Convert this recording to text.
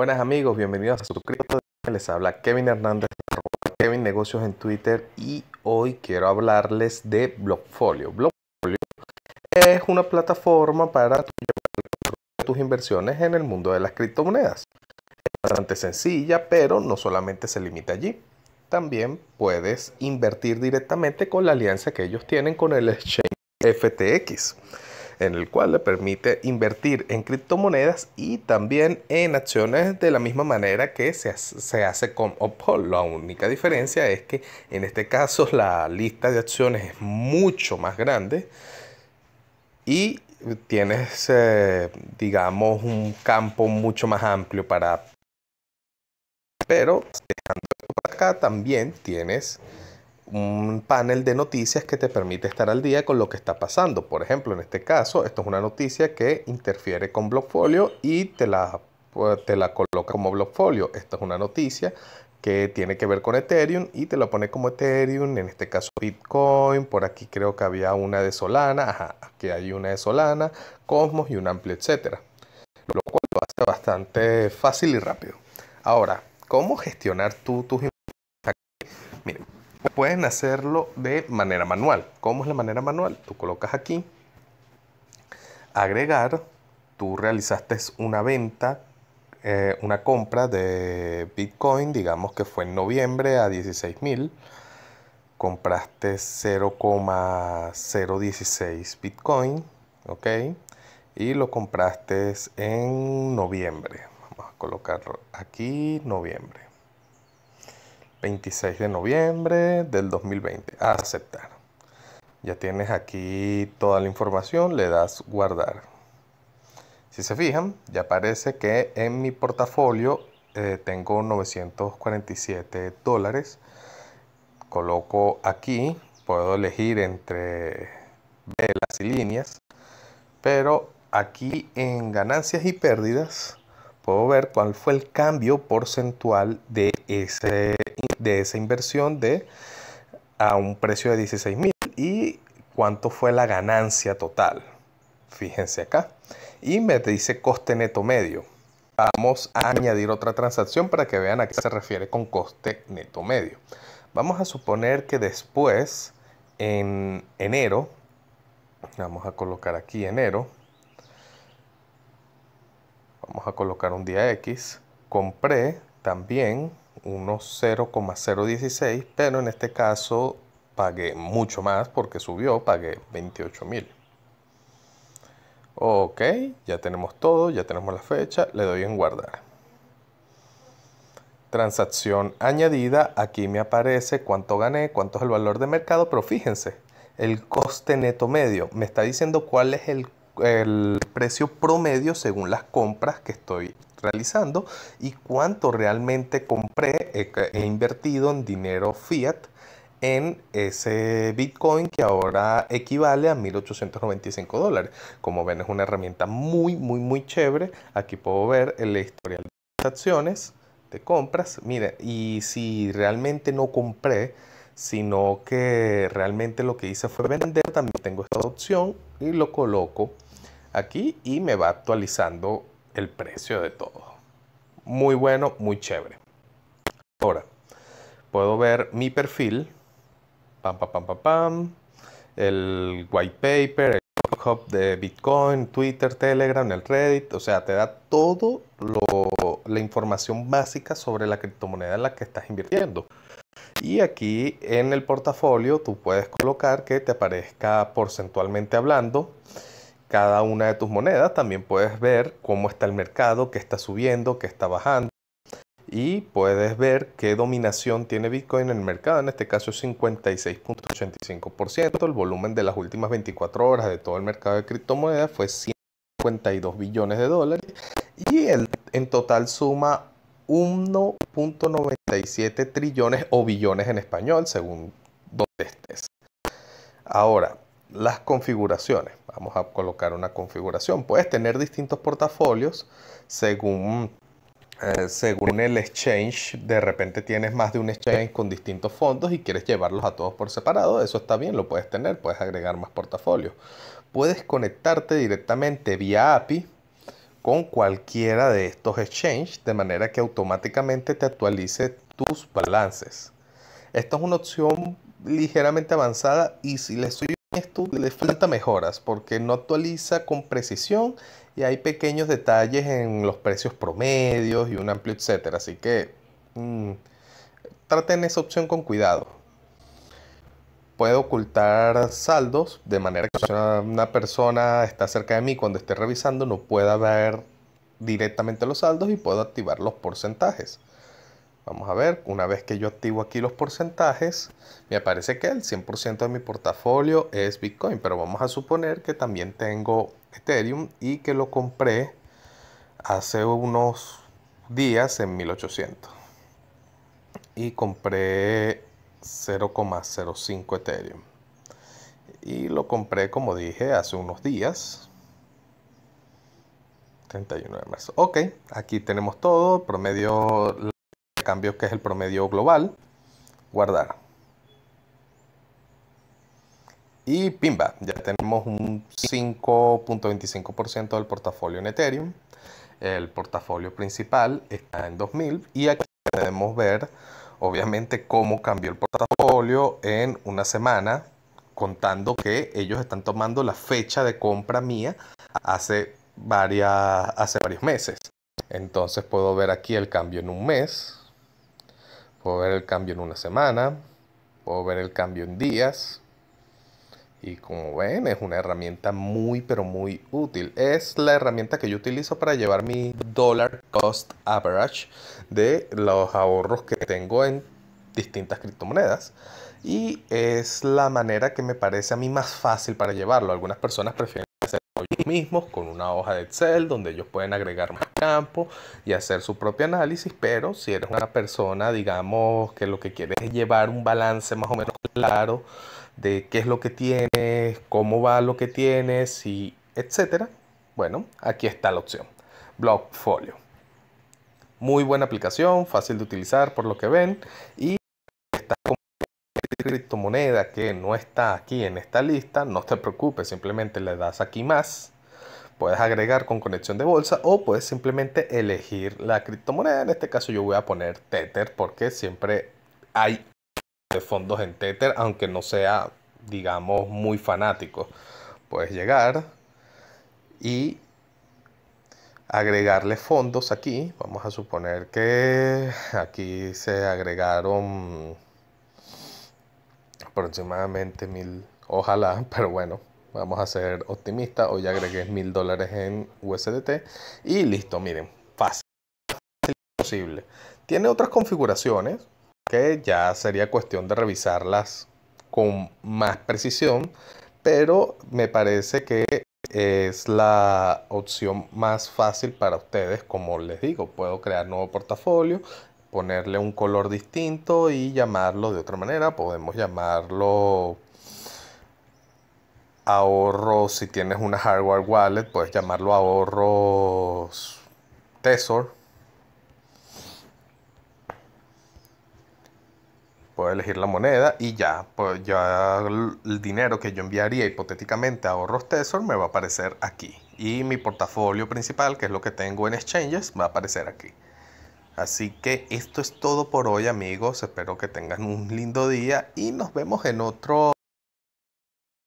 Buenas amigos, bienvenidos a suscriptores. Les habla Kevin Hernández, Kevin Negocios en Twitter y hoy quiero hablarles de Blockfolio. Blockfolio es una plataforma para tus inversiones en el mundo de las criptomonedas. Es bastante sencilla, pero no solamente se limita allí. También puedes invertir directamente con la alianza que ellos tienen con el exchange FTX en el cual le permite invertir en criptomonedas y también en acciones de la misma manera que se, hace con Opol. La única diferencia es que en este caso la lista de acciones es mucho más grande y tienes, eh, digamos, un campo mucho más amplio para... Pero dejando esto para acá, también tienes un panel de noticias que te permite estar al día con lo que está pasando. Por ejemplo, en este caso, esto es una noticia que interfiere con Blockfolio y te la, pues, te la coloca como Blockfolio. Esta es una noticia que tiene que ver con Ethereum y te la pone como Ethereum, en este caso Bitcoin, por aquí creo que había una de Solana, ajá, aquí hay una de Solana, Cosmos y un amplio, etcétera. Lo cual lo hace bastante fácil y rápido. Ahora, ¿cómo gestionar tú tus Miren, Pueden hacerlo de manera manual. ¿Cómo es la manera manual? Tú colocas aquí, agregar, tú realizaste una venta, eh, una compra de Bitcoin, digamos que fue en noviembre a $16,000 mil, compraste 0,016 Bitcoin, ¿ok? Y lo compraste en noviembre. Vamos a colocarlo aquí, noviembre. 26 de noviembre del 2020. Aceptar. Ya tienes aquí toda la información, le das guardar. Si se fijan, ya parece que en mi portafolio eh, tengo 947 dólares. Coloco aquí, puedo elegir entre velas y líneas, pero aquí en ganancias y pérdidas puedo ver cuál fue el cambio porcentual de ese de esa inversión de a un precio de 16 mil y cuánto fue la ganancia total. Fíjense acá. Y me dice coste neto medio. Vamos a añadir otra transacción para que vean a qué se refiere con coste neto medio. Vamos a suponer que después, en enero, vamos a colocar aquí enero, vamos a colocar un día X, compré también unos 0,016, pero en este caso pagué mucho más porque subió, pagué 28,000. mil. Ok, ya tenemos todo, ya tenemos la fecha, le doy en guardar. Transacción añadida, aquí me aparece cuánto gané, cuánto es el valor de mercado, pero fíjense, el coste neto medio me está diciendo cuál es el, el precio promedio según las compras que estoy realizando y cuánto realmente compré e, invertido en dinero fiat en ese Bitcoin que ahora equivale a 1895 dólares. Como ven, es una herramienta muy, muy, muy chévere. Aquí puedo ver el historial de transacciones, de compras. Mire, y si realmente no compré, sino que realmente lo que hice fue vender, también tengo esta opción y lo coloco aquí y me va actualizando el precio de todo. Muy bueno, muy chévere. Ahora, puedo ver mi perfil. Pam, pam, pam, pam, El white paper, el hub de Bitcoin, Twitter, Telegram, el Reddit. O sea, te da todo lo, la información básica sobre la criptomoneda en la que estás invirtiendo. Y aquí en el portafolio tú puedes colocar que te aparezca porcentualmente hablando cada una de tus monedas, también puedes ver cómo está el mercado, qué está subiendo, qué está bajando. Y puedes ver qué dominación tiene Bitcoin en el mercado. En este caso 56.85%. El volumen de las últimas 24 horas de todo el mercado de criptomonedas fue 152 billones de dólares. Y el, en total suma 1.97 trillones o billones en español, según donde estés. Ahora, las configuraciones. Vamos a colocar una configuración. Puedes tener distintos portafolios según, eh, según el exchange. De repente tienes más de un exchange con distintos fondos y quieres llevarlos a todos por separado. Eso está bien, lo puedes tener. Puedes agregar más portafolios. Puedes conectarte directamente vía API con cualquiera de estos exchanges de manera que automáticamente te actualice tus balances. Esta es una opción ligeramente avanzada y si les estoy esto le falta mejoras porque no actualiza con precisión y hay pequeños detalles en los precios promedios y un amplio etcétera. Así que mm, traten esa opción con cuidado. Puedo ocultar saldos de manera que una persona está cerca de mí cuando esté revisando no pueda ver directamente los saldos y puedo activar los porcentajes. Vamos a ver, una vez que yo activo aquí los porcentajes, me aparece que el 100% de mi portafolio es Bitcoin, pero vamos a suponer que también tengo Ethereum y que lo compré hace unos días en 1800. Y compré 0,05 Ethereum. Y lo compré, como dije, hace unos días. 31 de marzo. Ok, aquí tenemos todo, promedio cambios que es el promedio global, guardar. Y pimba, ya tenemos un 5.25% del portafolio en Ethereum. El portafolio principal está en 2000 y aquí podemos ver obviamente cómo cambió el portafolio en una semana contando que ellos están tomando la fecha de compra mía hace, varias, hace varios meses. Entonces puedo ver aquí el cambio en un mes, puedo ver el cambio en una semana, puedo ver el cambio en días. Y como ven, es una herramienta muy, pero muy útil. Es la herramienta que yo utilizo para llevar mi dólar cost average de los ahorros que tengo en distintas criptomonedas. Y es la manera que me parece a mí más fácil para llevarlo. Algunas personas prefieren ellos mismos con una hoja de Excel donde ellos pueden agregar más campo y hacer su propio análisis, pero si eres una persona, digamos, que lo que quieres es llevar un balance más o menos claro de qué es lo que tienes, cómo va lo que tienes y etcétera, bueno, aquí está la opción, Blogfolio. Muy buena aplicación, fácil de utilizar por lo que ven y criptomoneda que no está aquí en esta lista, no te preocupes, simplemente le das aquí más. Puedes agregar con conexión de bolsa o puedes simplemente elegir la criptomoneda. En este caso yo voy a poner Tether porque siempre hay fondos en Tether, aunque no sea, digamos, muy fanático. Puedes llegar y agregarle fondos aquí. Vamos a suponer que aquí se agregaron aproximadamente mil, ojalá, pero bueno, vamos a ser optimistas. Hoy agregué mil dólares en USDT y listo, miren, fácil, fácil posible. Tiene otras configuraciones que ya sería cuestión de revisarlas con más precisión, pero me parece que es la opción más fácil para ustedes, como les digo, puedo crear nuevo portafolio, ponerle un color distinto y llamarlo de otra manera. Podemos llamarlo ahorro, si tienes una hardware wallet, puedes llamarlo ahorros Tesor. Puedo elegir la moneda y ya, pues ya el dinero que yo enviaría hipotéticamente a ahorros Tesor me va a aparecer aquí. Y mi portafolio principal, que es lo que tengo en exchanges, va a aparecer aquí. Así que esto es todo por hoy amigos, espero que tengan un lindo día y nos vemos en otro...